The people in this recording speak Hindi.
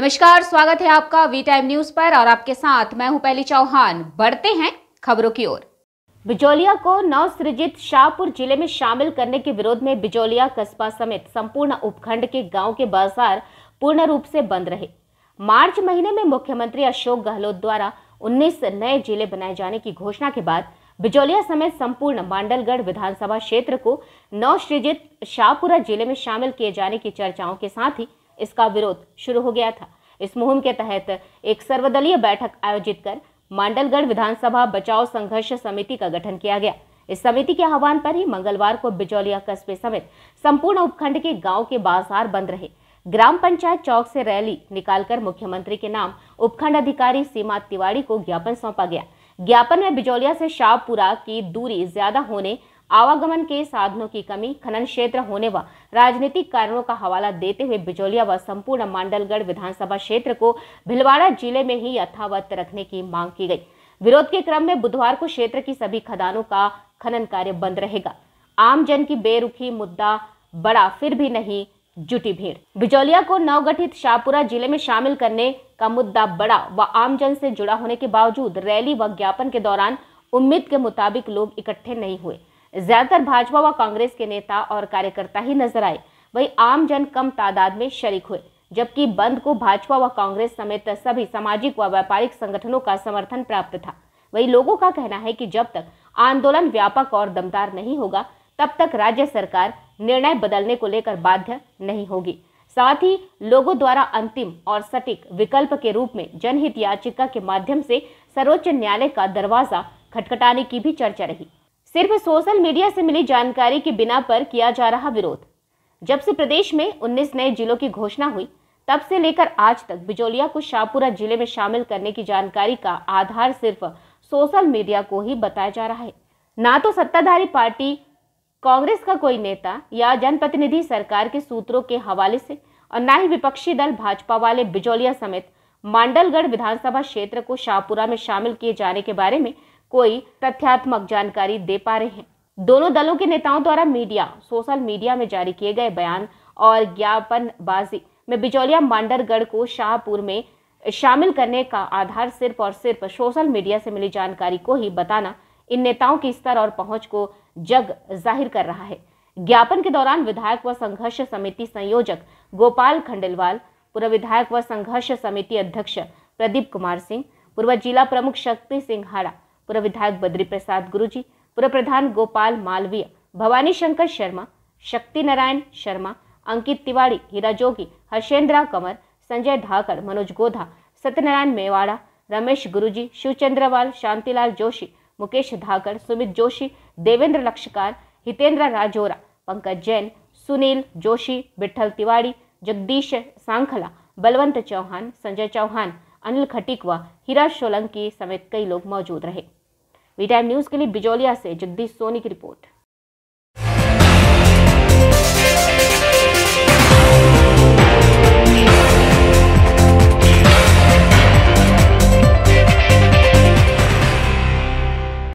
नमस्कार स्वागत है आपका वी टाइम न्यूज पर और आपके साथ मैं हूं पहली चौहान बढ़ते हैं खबरों की ओर बिजोलिया को नवसृजित शाहपुर जिले में शामिल करने के विरोध में बिजोलिया कस्बा समेत संपूर्ण उपखंड के गांव के बाजार पूर्ण रूप से बंद रहे मार्च महीने में मुख्यमंत्री अशोक गहलोत द्वारा 19 नए जिले बनाए जाने की घोषणा के बाद बिजोलिया समेत संपूर्ण मांडलगढ़ विधानसभा क्षेत्र को नवसृजित शाहपुरा जिले में शामिल किए जाने की चर्चाओं के साथ ही इसका विरोध शुरू हो गया था इस मुहिम के तहत एक सर्वदलीय बैठक आयोजित कर मांडलगढ़ विधानसभा बचाओ संघर्ष समिति का गठन किया गया इस समिति के आह्वान पर ही मंगलवार को बिजौलिया कस्बे समेत संपूर्ण उपखंड के गांव के बाजार बंद रहे ग्राम पंचायत चौक से रैली निकालकर मुख्यमंत्री के नाम उपखंड अधिकारी सीमा तिवाड़ी को ज्ञापन सौंपा गया ज्ञापन में बिजौलिया से शाहपुरा की दूरी ज्यादा होने आवागमन के साधनों की कमी खनन क्षेत्र होने व राजनीतिक कारणों का हवाला देते हुए बिजोलिया व संपूर्ण मांडलगढ़ विधानसभा क्षेत्र को भिलवाड़ा जिले में ही यथावत रखने की मांग की गई विरोध के क्रम में बुधवार को क्षेत्र की सभी खदानों का खनन कार्य बंद रहेगा आम जन की बेरुखी मुद्दा बड़ा फिर भी नहीं जुटी भीड़ बिजौलिया को नवगठित शाहपुरा जिले में शामिल करने का मुद्दा बड़ा व आमजन से जुड़ा होने के बावजूद रैली व ज्ञापन के दौरान उम्मीद के मुताबिक लोग इकट्ठे नहीं हुए ज्यादातर भाजपा व कांग्रेस के नेता और कार्यकर्ता ही नजर आए वही आम जन कम तादाद में शरीक हुए जबकि बंद को भाजपा व कांग्रेस समेत सभी सामाजिक व व्यापारिक संगठनों का समर्थन प्राप्त था वही लोगों का कहना है कि जब तक आंदोलन व्यापक और दमदार नहीं होगा तब तक राज्य सरकार निर्णय बदलने को लेकर बाध्य नहीं होगी साथ ही लोगों द्वारा अंतिम और सटीक विकल्प के रूप में जनहित याचिका के माध्यम से सर्वोच्च न्यायालय का दरवाजा खटखटाने की भी चर्चा रही सिर्फ सोशल मीडिया से मिली जानकारी के बिना पर किया जा रहा विरोध जब से प्रदेश में 19 नए जिलों की घोषणा हुई तब से लेकर आज तक बिजोलिया को शाहपुरा जिले में शामिल करने की जानकारी का आधार सिर्फ सोशल मीडिया को ही बताया जा रहा है ना तो सत्ताधारी पार्टी कांग्रेस का कोई नेता या जनप्रतिनिधि सरकार के सूत्रों के हवाले से और ना ही विपक्षी दल भाजपा वाले बिजोलिया समेत मांडलगढ़ विधानसभा क्षेत्र को शाहपुरा में शामिल किए जाने के बारे में कोई तथ्यात्मक जानकारी दे पा रहे हैं दोनों दलों के नेताओं द्वारा मीडिया सोशल मीडिया में जारी किए गए बयान और ज्ञापनबाजी में बिजौलिया मांडरगढ़ को शाहपुर में शामिल करने का आधार सिर्फ और सिर्फ सोशल मीडिया से मिली जानकारी को ही बताना इन नेताओं के स्तर और पहुंच को जग जाहिर कर रहा है ज्ञापन के दौरान विधायक व संघर्ष समिति संयोजक गोपाल खंडेलवाल पूर्व विधायक व संघर्ष समिति अध्यक्ष प्रदीप कुमार सिंह पूर्व जिला प्रमुख शक्ति सिंह हाड़ा पूर्व विधायक बद्री प्रसाद गुरुजी पूर्व प्रधान गोपाल मालवीय भवानी शंकर शर्मा शक्ति नारायण शर्मा अंकित तिवारी हीरा जोगी हर्षेंद्रा कंवर संजय धाकर मनोज गोधा सत्यनारायण मेवाड़ा रमेश गुरुजी शिवचंद्रवाल शांतिलाल जोशी मुकेश धाकर सुमित जोशी देवेंद्र लक्षकार हितेंद्र राजोरा पंकज जैन सुनील जोशी बिठल तिवारी जगदीश सांखला बलवंत चौहान संजय चौहान अनिल खटिकवा हीरा सोलंकी समेत कई लोग मौजूद रहे वी टाइम न्यूज़ के लिए बिजौलिया से जगदीश सोनी की रिपोर्ट